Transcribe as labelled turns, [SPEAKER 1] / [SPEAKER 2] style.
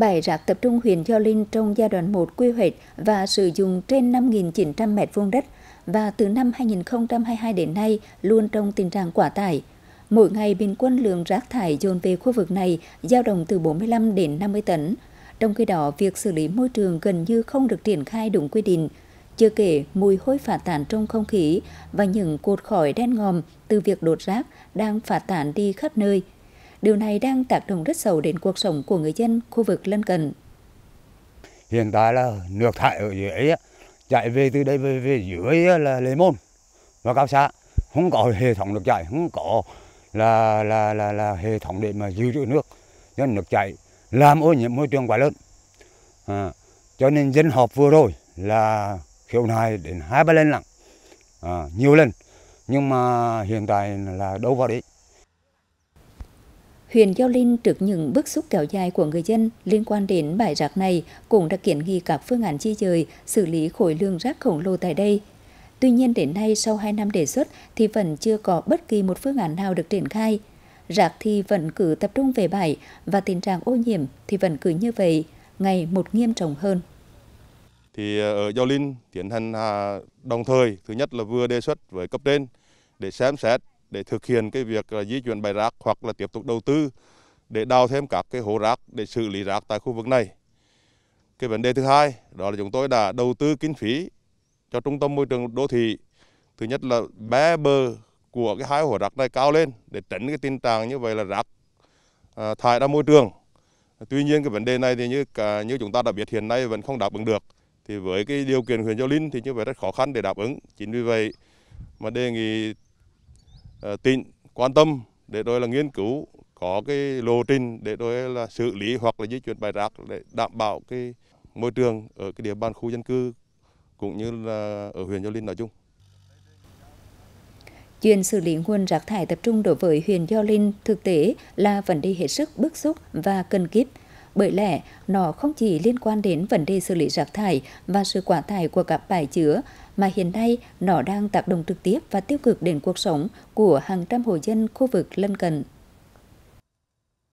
[SPEAKER 1] bãi rác tập trung huyện Gio Linh trong giai đoạn 1 quy hoạch và sử dụng trên 5.900 m2 đất và từ năm 2022 đến nay luôn trong tình trạng quá tải. Mỗi ngày bình quân lượng rác thải dồn về khu vực này dao động từ 45 đến 50 tấn. Trong khi đó, việc xử lý môi trường gần như không được triển khai đúng quy định. Chưa kể mùi hôi phả tán trong không khí và những cột khói đen ngòm từ việc đốt rác đang phả tán đi khắp nơi – Điều này đang tác động rất sâu đến cuộc sống của người dân khu vực lân cận.
[SPEAKER 2] Hiện tại là nước thải ở dưới chạy về từ đây về, về dưới là Lê Môn và Cao Xã. Không có hệ thống được chạy không có là là là, là hệ thống để mà giữ trữ nước. Nên nước chạy làm ô nhiễm môi trường quá lớn. À, cho nên dân họp vừa rồi là khiếu nại đến hai ba lần lặng à, nhiều lần nhưng mà hiện tại là đâu vào đấy
[SPEAKER 1] huyện Giao Linh trước những bức xúc kéo dài của người dân liên quan đến bãi rác này cũng đã kiến nghị các phương án di dời, xử lý khối lượng rác khổng lồ tại đây. Tuy nhiên đến nay sau 2 năm đề xuất thì vẫn chưa có bất kỳ một phương án nào được triển khai. Rác thì vẫn cứ tập trung về bãi và tình trạng ô nhiễm thì vẫn cứ như vậy, ngày một nghiêm trọng hơn.
[SPEAKER 3] Thì ờ, ở Giao Linh tiến hành à, đồng thời, thứ nhất là vừa đề xuất với cấp trên để xem xét để thực hiện cái việc là di chuyển bãi rác hoặc là tiếp tục đầu tư để đào thêm các cái hố rác để xử lý rác tại khu vực này. Cái vấn đề thứ hai đó là chúng tôi đã đầu tư kinh phí cho trung tâm môi trường đô thị. Thứ nhất là bé bờ của cái hai hố rác này cao lên để tránh cái tình trạng như vậy là rác à, thải ra môi trường. Tuy nhiên cái vấn đề này thì như cả, như chúng ta đã biết hiện nay vẫn không đáp ứng được. Thì với cái điều kiện huyện Giao Linh thì như vậy rất khó khăn để đáp ứng. Chính vì vậy mà đề nghị Ờ, tỉnh quan tâm để rồi là nghiên cứu có cái lộ trình để rồi là xử lý hoặc là di chuyển bãi rác để đảm bảo cái môi trường ở cái địa bàn khu dân cư cũng như là ở huyện Gio Linh nói chung.
[SPEAKER 1] Chuyện xử lý nguồn rác thải tập trung đối với huyện Gio Linh thực tế là vấn đề hết sức bức xúc và cần kíp. Bởi lẽ, nó không chỉ liên quan đến vấn đề xử lý rác thải và sự quả thải của các bãi chứa, mà hiện nay nó đang tác động trực tiếp và tiêu cực đến cuộc sống của hàng trăm hộ dân khu vực lân cận.